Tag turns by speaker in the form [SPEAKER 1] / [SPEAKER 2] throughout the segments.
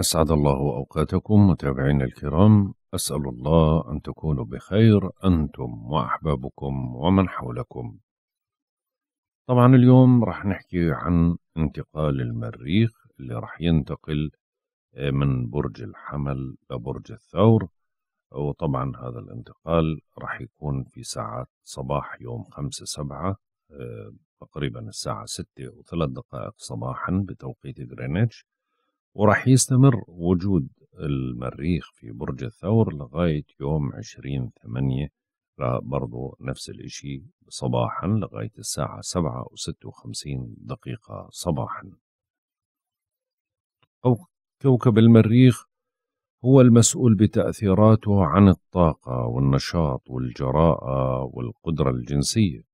[SPEAKER 1] أسعد الله أوقاتكم متابعينا الكرام أسأل الله أن تكونوا بخير أنتم وأحبابكم ومن حولكم طبعا اليوم رح نحكي عن انتقال المريخ اللي رح ينتقل آه، من برج الحمل لبرج الثور وطبعا هذا الانتقال رح يكون في ساعة صباح يوم خمسة سبعة آه، تقريبا الساعة ستة وثلاث دقائق صباحا بتوقيت غرينتش وراح يستمر وجود المريخ في برج الثور لغاية يوم عشرين ثمانية برضو نفس الإشي صباحا لغاية الساعة سبعة وستة وخمسين
[SPEAKER 2] دقيقة
[SPEAKER 1] صباحا أو كوكب المريخ هو المسؤول بتأثيراته عن الطاقة والنشاط والجراءة والقدرة الجنسية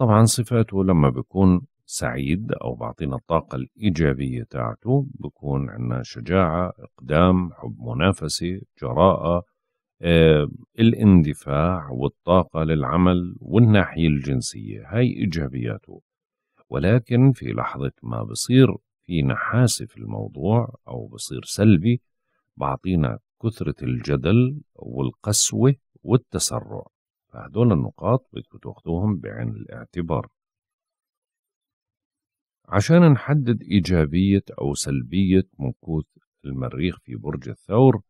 [SPEAKER 1] طبعا صفاته لما بيكون سعيد او بعطينا الطاقه الايجابيه تاعته بكون عندنا شجاعه اقدام حب منافسه جراءه آه، الاندفاع والطاقه للعمل والناحيه الجنسيه هاي ايجابياته ولكن في لحظه ما بصير في نحاسه في الموضوع او بصير سلبي بعطينا كثره الجدل والقسوه والتسرع فهدول النقاط بدكم تاخذوهم بعين الاعتبار عشان نحدد إيجابية أو سلبية مكوث المريخ في برج الثور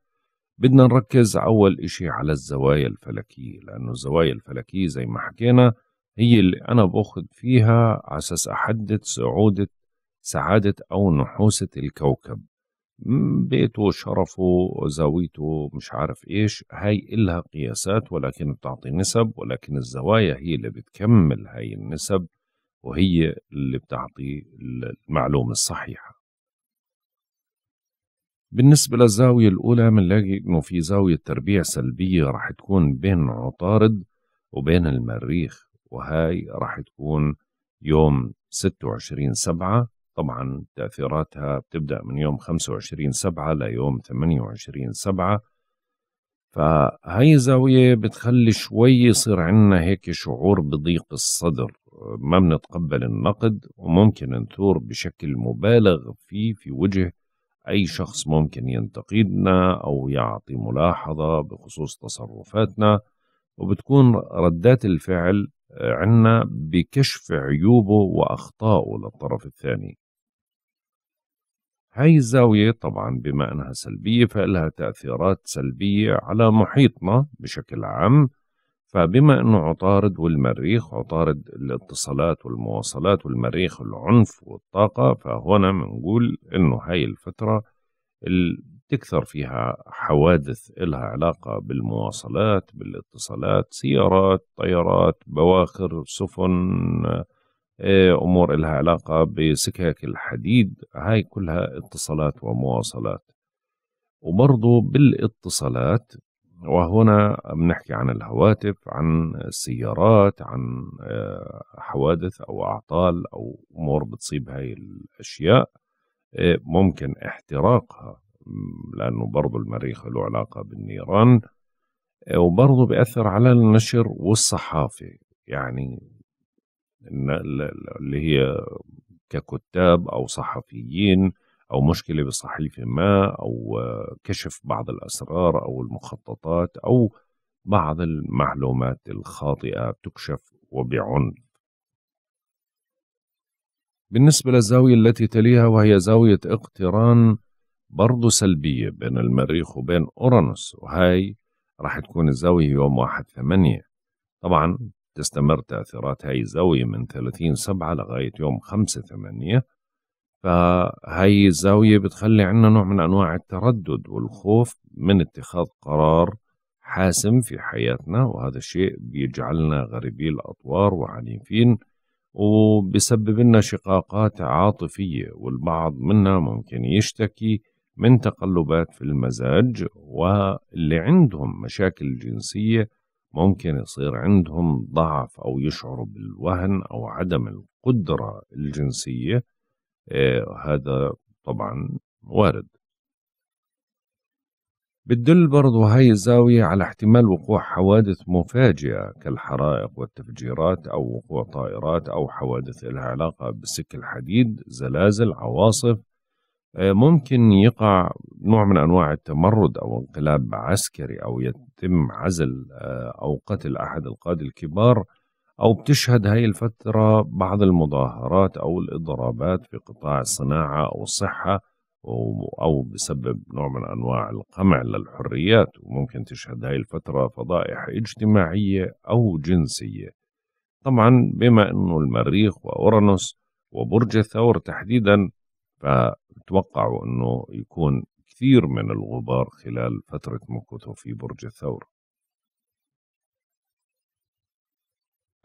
[SPEAKER 1] بدنا نركز أول إشي على الزوايا الفلكية لأن الزوايا الفلكية زي ما حكينا هي اللي أنا بأخذ فيها أساس أحدد سعودة سعادة أو نحوسة الكوكب بيته شرفه زاويته مش عارف إيش هاي إلها قياسات ولكن بتعطي نسب ولكن الزوايا هي اللي بتكمل هاي النسب وهي اللي بتعطي المعلومة الصحيحة بالنسبة للزاوية الأولى بنلاقي إنه في زاوية تربيع سلبية راح تكون بين عطارد وبين المريخ وهاي راح تكون يوم 26 سبعة طبعا تأثيراتها بتبدأ من يوم 25 سبعة ليوم 28 سبعة فهاي الزاوية بتخلي شوي يصير عندنا هيك شعور بضيق الصدر ما بنتقبل النقد وممكن نثور بشكل مبالغ فيه في وجه أي شخص ممكن ينتقدنا أو يعطي ملاحظة بخصوص تصرفاتنا وبتكون ردات الفعل آه، عنا بكشف عيوبه وأخطائه للطرف الثاني هاي الزاوية طبعا بما أنها سلبية فإلها تأثيرات سلبية على محيطنا بشكل عام فبما أنه عطارد والمريخ عطارد الاتصالات والمواصلات والمريخ العنف والطاقة فهنا بنقول أنه هاي الفترة تكثر فيها حوادث إلها علاقة بالمواصلات بالاتصالات سيارات طيارات بواخر سفن آه، أمور إلها علاقة بسكك الحديد هاي كلها اتصالات ومواصلات وبرضو بالاتصالات وهنا بنحكي عن الهواتف عن السيارات عن آه، حوادث أو أعطال أو أمور بتصيب هاي الأشياء آه، ممكن احتراقها لأنه برضو المريخ له علاقة بالنيران آه، وبرضه بيأثر على النشر والصحافة يعني اللي هي ككتاب أو صحفيين أو مشكلة بصحيفة ما أو كشف بعض الأسرار أو المخططات أو بعض المعلومات الخاطئة تكشف وبعنف بالنسبة للزاوية التي تليها وهي زاوية اقتران برضو سلبية بين المريخ وبين أورانوس وهاي راح تكون الزاوية يوم واحد ثمانية طبعا تستمر تأثيرات هاي الزاوية من 30 سبعة لغاية يوم 5 ثمانية فهي الزاوية بتخلي عنا نوع من أنواع التردد والخوف من اتخاذ قرار حاسم في حياتنا وهذا الشيء بيجعلنا غريبي الأطوار وعنيفين وبسبب لنا شقاقات عاطفية والبعض منا ممكن يشتكي من تقلبات في المزاج واللي عندهم مشاكل جنسية ممكن يصير عندهم ضعف أو يشعروا بالوهن أو عدم القدرة الجنسية آه، هذا طبعا وارد بتدل برضو هاي الزاوية على احتمال وقوع حوادث مفاجئة كالحرائق والتفجيرات أو وقوع طائرات أو حوادث لها علاقة بالسك الحديد زلازل عواصف آه، ممكن يقع نوع من أنواع التمرد أو انقلاب عسكري أو يتم عزل آه، أو قتل أحد القادة الكبار أو بتشهد هاي الفترة بعض المظاهرات أو الإضرابات في قطاع الصناعة أو الصحة أو بسبب نوع من أنواع القمع للحريات وممكن تشهد هاي الفترة فضائح اجتماعية أو جنسية طبعا بما أنه المريخ وأورانوس وبرج الثور تحديدا فتوقعوا أنه يكون كثير من الغبار خلال فترة مكثه في برج الثور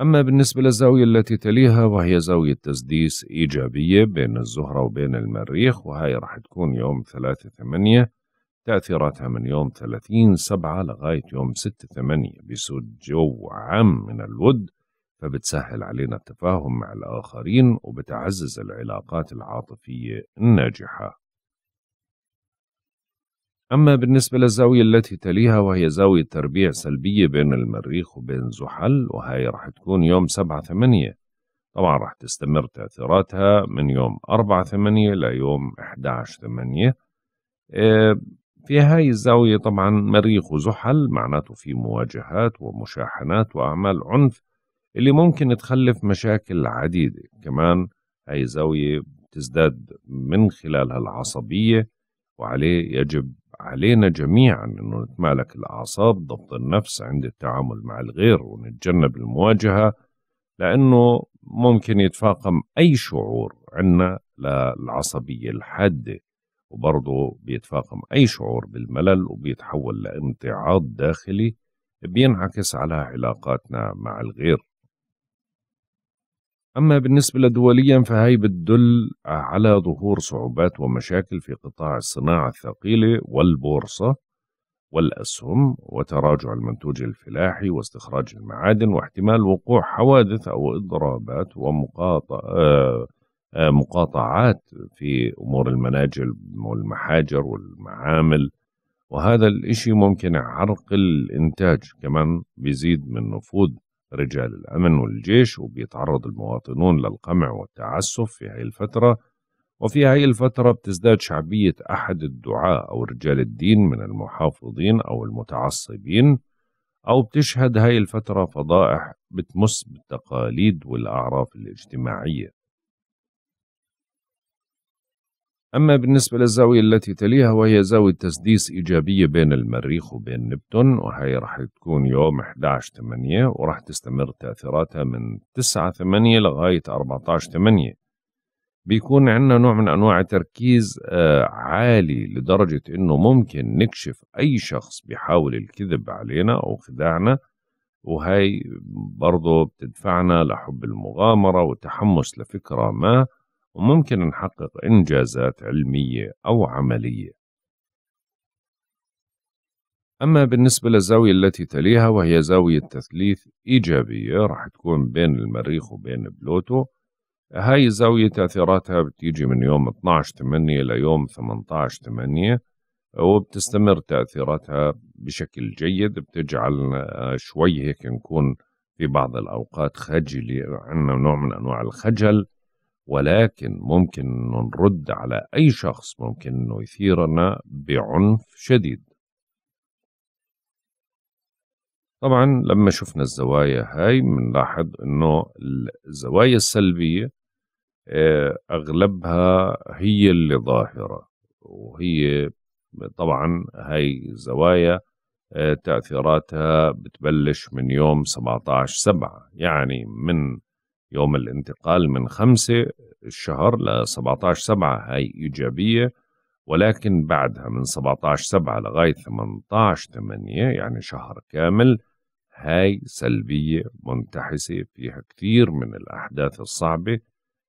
[SPEAKER 1] أما بالنسبة للزاوية التي تليها وهي زاوية تسديس إيجابية بين الزهرة وبين المريخ وهي راح تكون يوم 3 8 تأثيراتها من يوم 30 7 لغاية يوم 6 8 بسود جو عام من الود فبتسهل علينا التفاهم مع الآخرين وبتعزز العلاقات العاطفية الناجحة أما بالنسبة للزاوية التي تليها وهي زاوية تربيع سلبية بين المريخ وبين زحل وهي راح تكون يوم سبعة ثمانية طبعا راح تستمر تأثيراتها من يوم أربعة ثمانية ليوم عشر ثمانية آه، في هاي الزاوية طبعا مريخ وزحل معناته في مواجهات ومشاحنات وأعمال عنف اللي ممكن تخلف مشاكل عديدة كمان هاي زاوية تزداد من خلالها العصبية وعليه يجب علينا جميعا أن نتمالك الأعصاب ضبط النفس عند التعامل مع الغير ونتجنب المواجهة لأنه ممكن يتفاقم أي شعور عنا للعصبية الحادة وبرضه بيتفاقم أي شعور بالملل وبيتحول لامتعاض داخلي بينعكس على علاقاتنا مع الغير أما بالنسبة لدوليا فهي بتدل على ظهور صعوبات ومشاكل في قطاع الصناعة الثقيلة والبورصة والأسهم وتراجع المنتوج الفلاحي واستخراج المعادن واحتمال وقوع حوادث أو إضرابات ومقاطعات آه، آه، في أمور المناجل والمحاجر والمعامل وهذا الإشي ممكن يعرقل الإنتاج كمان بيزيد من نفوذ رجال الأمن والجيش وبيتعرض المواطنون للقمع والتعسف في هاي الفترة وفي هاي الفترة بتزداد شعبية أحد الدعاة أو رجال الدين من المحافظين أو المتعصبين أو بتشهد هاي الفترة فضائح بتمس بالتقاليد والأعراف الاجتماعية أما بالنسبة للزاوية التي تليها وهي زاوية تسديس إيجابية بين المريخ وبين نبتون وهي راح تكون يوم 11 8 وراح تستمر تأثيراتها من 9 8 لغاية 14 8 بيكون عندنا نوع من أنواع تركيز آه، عالي لدرجة أنه ممكن نكشف أي شخص بيحاول الكذب علينا أو خداعنا وهي برضو بتدفعنا لحب المغامرة وتحمس لفكرة ما وممكن نحقق إنجازات علمية أو عملية أما بالنسبة للزاوية التي تليها وهي زاوية تثليث إيجابية راح تكون بين المريخ وبين بلوتو هاي الزاوية تأثيراتها بتيجي من يوم 12 8 ليوم 18 8 وبتستمر تأثيراتها بشكل جيد بتجعل شوي هيك نكون في بعض الأوقات خجلي عندنا نوع من أنواع الخجل ولكن ممكن انه نرد على اي شخص ممكن انه يثيرنا بعنف شديد طبعا لما شفنا الزوايا هاي بنلاحظ انه الزوايا السلبيه آه، اغلبها هي اللي ظاهره وهي طبعا هاي زوايا آه، تأثيراتها بتبلش من يوم 17 سبعة يعني من يوم الانتقال من 5 الشهر ل 17 سبعة هاي إيجابية ولكن بعدها من 17 سبعة لغاية 18 8 يعني شهر كامل هاي سلبية منتحسة فيها كثير من الأحداث
[SPEAKER 2] الصعبة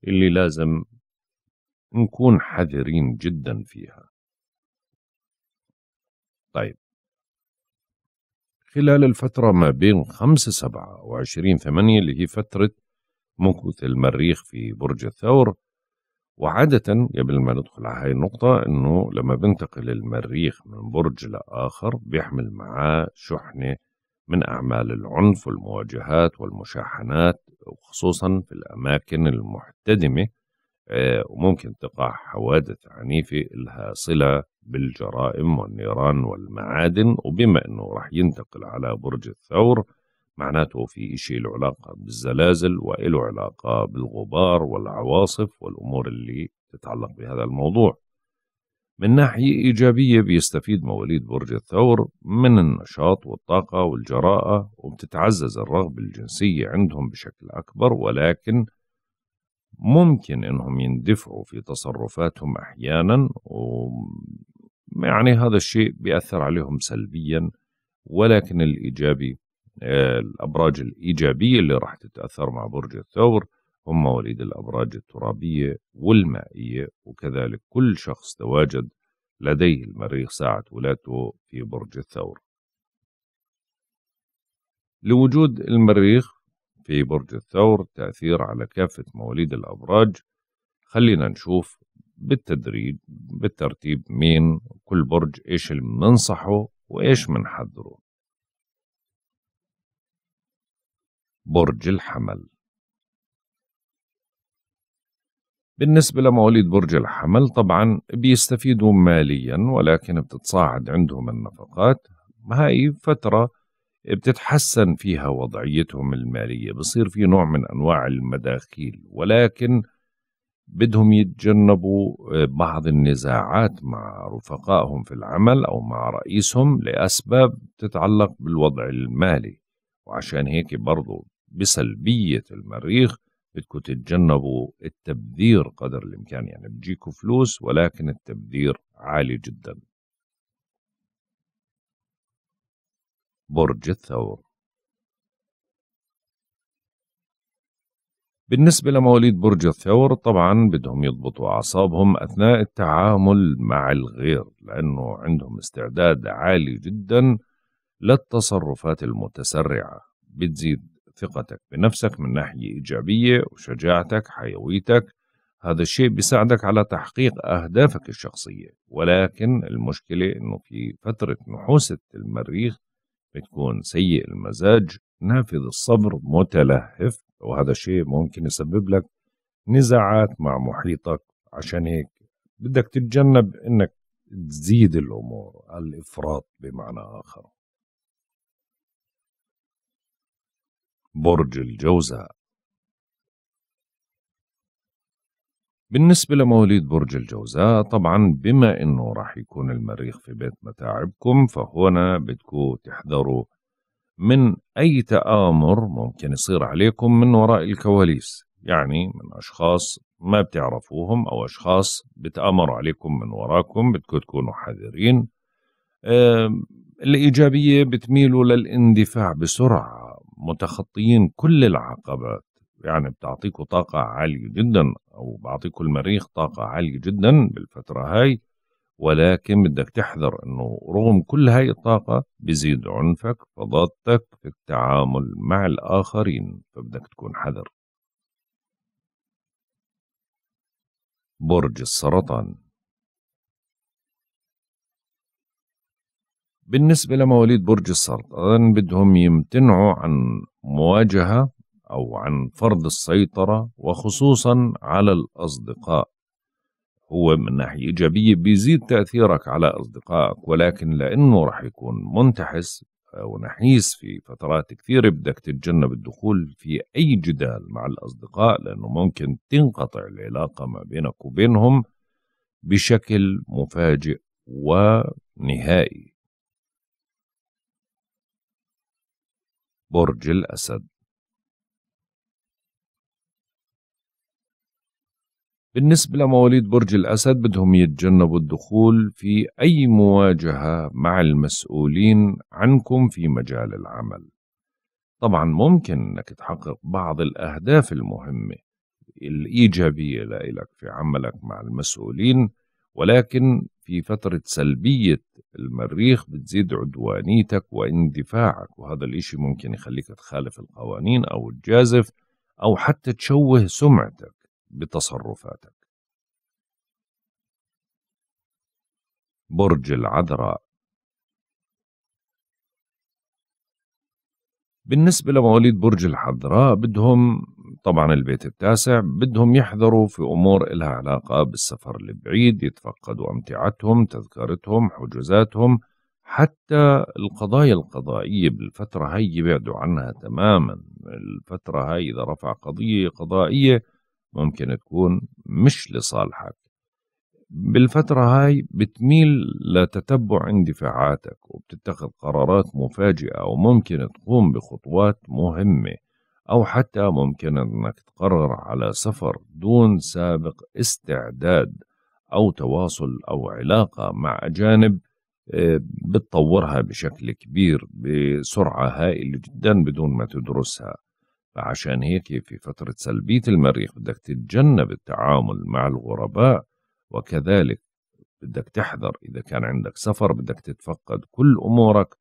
[SPEAKER 2] اللي لازم نكون حذرين جدا فيها طيب خلال
[SPEAKER 1] الفترة ما بين 5 7 و 20 8 اللي هي فترة مكوث المريخ في برج الثور وعادة قبل ما ندخل على هاي النقطة إنه لما بنتقل المريخ من برج لآخر بيحمل معاه شحنة من أعمال العنف والمواجهات والمشاحنات وخصوصا في الأماكن المحتدمة آه، وممكن تقع حوادث عنيفة لها صلة بالجرائم والنيران والمعادن وبما أنه راح ينتقل على برج الثور معناته في شيء له علاقة بالزلازل وله علاقة بالغبار والعواصف والأمور اللي تتعلق بهذا الموضوع من ناحية إيجابية بيستفيد مواليد برج الثور من النشاط والطاقة والجراءة وبتتعزز الرغبة الجنسية عندهم بشكل أكبر ولكن ممكن إنهم يندفعوا في تصرفاتهم أحيانا و يعني هذا الشيء بيأثر عليهم سلبيا ولكن الإيجابي الأبراج الإيجابية اللي راح تتأثر مع برج الثور هم مواليد الأبراج الترابية والمائية وكذلك كل شخص تواجد لديه المريخ ساعة ولادته في برج الثور لوجود المريخ في برج الثور تأثير على كافة مواليد الأبراج خلينا نشوف بالتدريج بالترتيب مين كل برج إيش بننصحه وإيش منحذره برج الحمل بالنسبة لمواليد برج الحمل طبعا بيستفيدوا ماليا ولكن بتتصاعد عندهم النفقات هاي فترة بتتحسن فيها وضعيتهم المالية بصير في نوع من أنواع المداخيل ولكن بدهم يتجنبوا آه، بعض النزاعات مع رفقائهم في العمل أو مع رئيسهم لأسباب تتعلق بالوضع المالي وعشان هيك برضو بسلبية المريخ بدكم تتجنبوا التبذير قدر الإمكان يعني بجيكوا فلوس ولكن التبذير
[SPEAKER 2] عالي جدا برج الثور بالنسبة
[SPEAKER 1] لمواليد برج الثور طبعا بدهم يضبطوا أعصابهم أثناء التعامل مع الغير لأنه عندهم استعداد عالي جدا للتصرفات المتسرعة بتزيد ثقتك بنفسك من ناحية إيجابية وشجاعتك حيويتك هذا الشيء بيساعدك على تحقيق أهدافك الشخصية ولكن المشكلة أنه في فترة نحوسة المريخ بتكون سيء المزاج نافذ الصبر متلهف وهذا الشيء ممكن يسبب لك نزاعات مع محيطك عشان هيك بدك تتجنب انك
[SPEAKER 2] تزيد الامور الافراط بمعنى اخر برج الجوزاء
[SPEAKER 1] بالنسبة لمواليد برج الجوزاء طبعا بما انه راح يكون المريخ في بيت متاعبكم فهنا بدكم تحذروا من اي تآمر ممكن يصير عليكم من وراء الكواليس يعني من اشخاص ما بتعرفوهم او اشخاص بتآمروا عليكم من وراكم بدكم تكونوا حذرين الايجابية بتميلوا للاندفاع بسرعة متخطيين كل العقبات يعني بتعطيكم طاقة عالية جدا أو بعطيكم المريخ طاقة عالية جدا بالفترة هاي ولكن بدك تحذر أنه رغم كل هاي الطاقة بزيد عنفك فضاتك في التعامل مع الآخرين فبدك تكون حذر برج السرطان بالنسبة لمواليد برج السرطان أظن بدهم يمتنعوا عن مواجهة أو عن فرض السيطرة وخصوصا على الأصدقاء هو من ناحية إيجابية بيزيد تأثيرك على أصدقائك ولكن لأنه رح يكون منتحس ونحيس في فترات كثيرة بدك تتجنب الدخول في أي جدال مع الأصدقاء لأنه ممكن تنقطع العلاقة ما بينك وبينهم بشكل مفاجئ
[SPEAKER 2] ونهائي برج الأسد
[SPEAKER 1] بالنسبة لمواليد برج الأسد بدهم يتجنبوا الدخول في أي مواجهة مع المسؤولين عنكم في مجال العمل طبعا ممكن أنك تحقق بعض الأهداف المهمة الإيجابية لإلك في عملك مع المسؤولين ولكن في فترة سلبية المريخ بتزيد عدوانيتك واندفاعك وهذا الإشي ممكن يخليك تخالف القوانين أو تجازف أو حتى تشوه
[SPEAKER 2] سمعتك بتصرفاتك برج العذراء
[SPEAKER 1] بالنسبة لمواليد برج الحذراء بدهم طبعا البيت التاسع بدهم يحذروا في أمور إلها علاقة بالسفر البعيد يتفقدوا أمتعتهم تذكرتهم حجوزاتهم حتى القضايا القضائية بالفترة هاي يبعدوا عنها تماما الفترة هاي إذا رفع قضية قضائية ممكن تكون مش لصالحك بالفترة هاي بتميل لتتبع اندفاعاتك وبتتخذ قرارات مفاجئة وممكن تقوم بخطوات مهمة أو حتى ممكن أنك تقرر على سفر دون سابق استعداد أو تواصل أو علاقة مع أجانب آه، بتطورها بشكل كبير بسرعة هائلة جدا بدون ما تدرسها فعشان هيك في فترة سلبية المريخ بدك تتجنب التعامل مع الغرباء وكذلك بدك تحذر إذا كان عندك سفر بدك تتفقد كل أمورك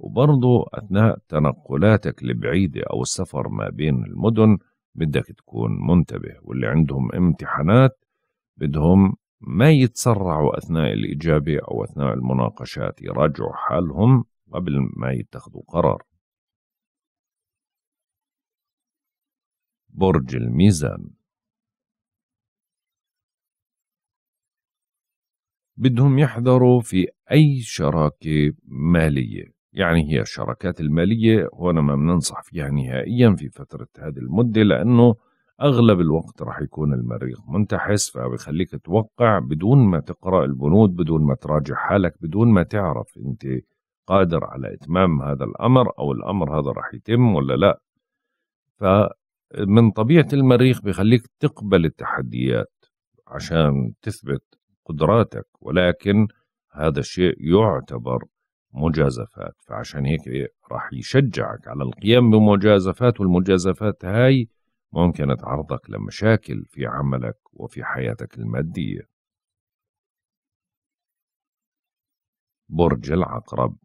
[SPEAKER 1] وبرضه أثناء تنقلاتك لبعيدة أو السفر ما بين المدن بدك تكون منتبه واللي عندهم امتحانات بدهم ما يتسرعوا أثناء الإجابة أو أثناء المناقشات يراجعوا حالهم قبل ما يتخذوا قرار
[SPEAKER 2] برج الميزان بدهم
[SPEAKER 1] يحذروا في أي شراكة مالية يعني هي الشراكات المالية هنا ما بننصح فيها نهائيا في فترة هذه المدة لأنه أغلب الوقت راح يكون المريخ منتحس فبخليك توقع بدون ما تقرأ البنود بدون ما تراجع حالك بدون ما تعرف أنت قادر على إتمام هذا الأمر أو الأمر هذا راح يتم ولا لا فمن طبيعة المريخ بخليك تقبل التحديات عشان تثبت قدراتك ولكن هذا الشيء يعتبر مجازفات فعشان هيك راح يشجعك على القيام بمجازفات والمجازفات هاي ممكن تعرضك لمشاكل
[SPEAKER 2] في عملك وفي حياتك المادية برج العقرب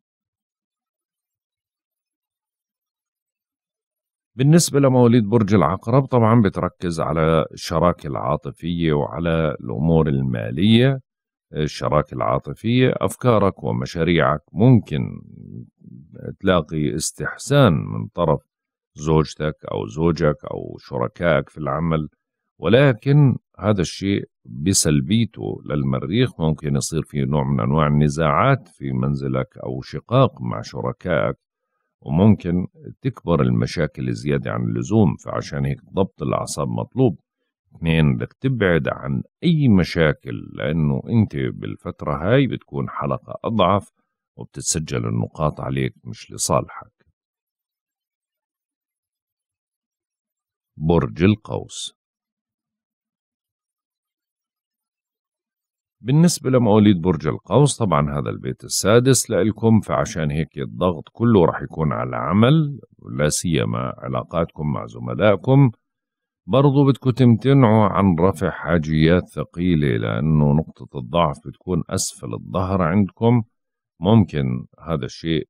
[SPEAKER 1] بالنسبة لمواليد برج العقرب طبعا بتركز على الشراكة العاطفية وعلى الأمور المالية الشراكة العاطفية أفكارك ومشاريعك ممكن تلاقي استحسان من طرف زوجتك أو زوجك أو شركائك في العمل ولكن هذا الشيء بسلبيته للمريخ ممكن يصير فيه نوع من أنواع النزاعات في منزلك أو شقاق مع شركائك وممكن تكبر المشاكل زيادة عن اللزوم فعشان هيك ضبط الأعصاب مطلوب اثنين بدك تبعد عن أي مشاكل لأنه أنت بالفترة هاي بتكون حلقة أضعف وبتتسجل النقاط عليك مش لصالحك
[SPEAKER 2] برج القوس بالنسبة لمواليد برج
[SPEAKER 1] القوس طبعا هذا البيت السادس لإلكم فعشان هيك الضغط كله رح يكون على العمل لا سيما علاقاتكم مع زملائكم برضو بدكم تمتنعوا عن رفع حاجيات ثقيلة لأنه نقطة الضعف بتكون أسفل الظهر عندكم ممكن هذا الشيء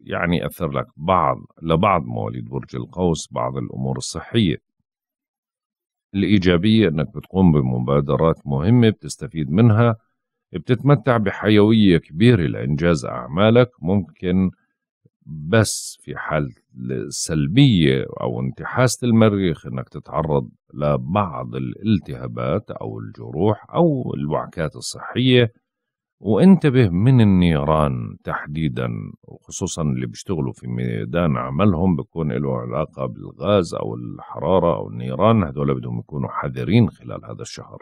[SPEAKER 1] يعني أثر لك بعض لبعض مواليد برج القوس بعض الأمور الصحية الإيجابية أنك بتقوم بمبادرات مهمة بتستفيد منها بتتمتع بحيوية كبيرة لإنجاز أعمالك ممكن بس في حال سلبية أو انتحاسة المريخ أنك تتعرض لبعض الالتهابات أو الجروح أو الوعكات الصحية وانتبه من النيران تحديدا وخصوصا اللي بيشتغلوا في ميدان عملهم بيكون له علاقة بالغاز أو الحرارة أو النيران هذول بدهم يكونوا
[SPEAKER 2] حذرين خلال هذا الشهر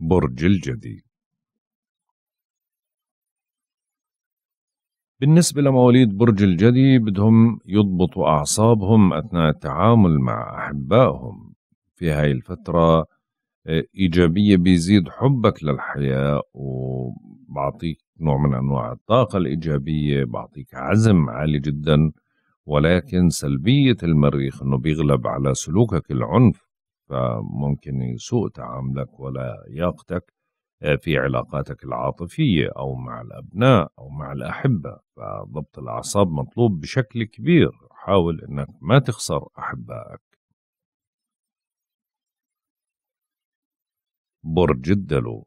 [SPEAKER 2] برج الجدي
[SPEAKER 1] بالنسبة لمواليد برج الجدي بدهم يضبطوا أعصابهم أثناء التعامل مع أحبائهم في هاي الفترة آه، إيجابية بيزيد حبك للحياة وبعطيك نوع من أنواع الطاقة الإيجابية بعطيك عزم عالي جدا ولكن سلبية المريخ أنه بيغلب على سلوكك العنف فممكن يسوء تعاملك ولا ياقتك آه، في علاقاتك العاطفية أو مع الأبناء أو مع الأحبة فضبط الأعصاب مطلوب بشكل كبير حاول أنك ما تخسر
[SPEAKER 2] أحبائك برج الدلو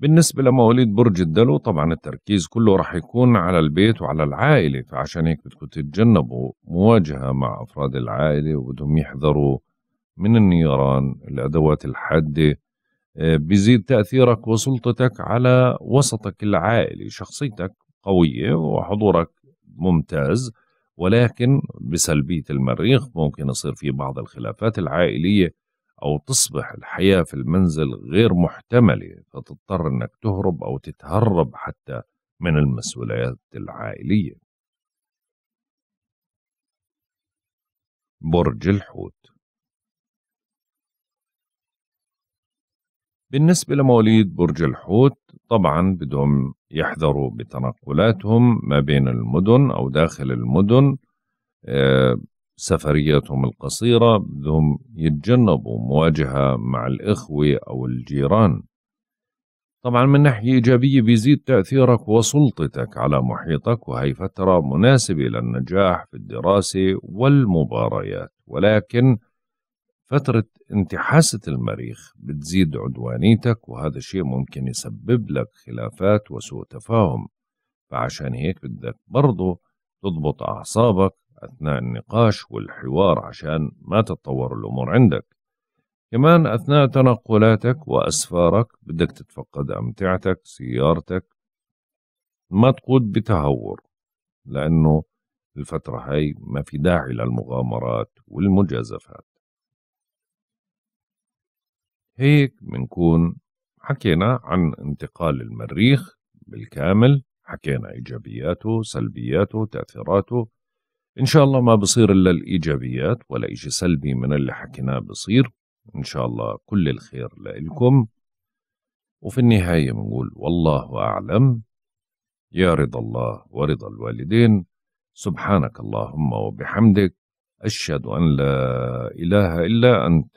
[SPEAKER 1] بالنسبة لمواليد برج الدلو طبعا التركيز كله راح يكون على البيت وعلى العائلة فعشان هيك بدكم تتجنبوا مواجهة مع أفراد العائلة وبدهم يحذروا من النيران الأدوات الحادة آه، بيزيد تأثيرك وسلطتك على وسطك العائلي شخصيتك قوية وحضورك ممتاز ولكن بسلبية المريخ ممكن يصير في بعض الخلافات العائلية أو تصبح الحياة في المنزل غير محتملة فتضطر أنك تهرب أو تتهرب حتى من المسؤوليات العائلية
[SPEAKER 2] برج الحوت بالنسبة لمواليد برج
[SPEAKER 1] الحوت طبعا بدهم يحذروا بتنقلاتهم ما بين المدن أو داخل المدن آه، سفرياتهم القصيرة بدهم يتجنبوا مواجهة مع الإخوة أو الجيران طبعا من ناحية إيجابية بيزيد تأثيرك وسلطتك على محيطك وهي فترة مناسبة للنجاح في الدراسة والمباريات ولكن فترة انتحاسة المريخ بتزيد عدوانيتك وهذا الشيء ممكن يسبب لك خلافات وسوء تفاهم فعشان هيك بدك برضه تضبط أعصابك أثناء النقاش والحوار عشان ما تتطور الأمور عندك كمان أثناء تنقلاتك وأسفارك بدك تتفقد أمتعتك سيارتك ما تقود بتهور لأنه الفترة هاي ما في داعي للمغامرات والمجازفات هيك بنكون حكينا عن انتقال المريخ بالكامل حكينا إيجابياته سلبياته تأثيراته إن شاء الله ما بصير إلا الإيجابيات ولا إشي سلبي من اللي حكيناه بصير إن شاء الله كل الخير لإلكم وفي النهاية بنقول والله أعلم يا رضا الله ورضا الوالدين سبحانك اللهم وبحمدك أشهد أن لا إله إلا أنت